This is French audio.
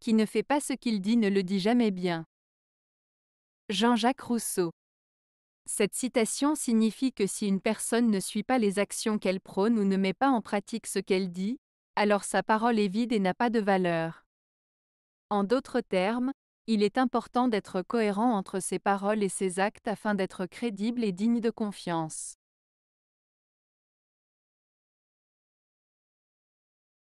Qui ne fait pas ce qu'il dit ne le dit jamais bien. Jean-Jacques Rousseau. Cette citation signifie que si une personne ne suit pas les actions qu'elle prône ou ne met pas en pratique ce qu'elle dit, alors sa parole est vide et n'a pas de valeur. En d'autres termes, il est important d'être cohérent entre ses paroles et ses actes afin d'être crédible et digne de confiance.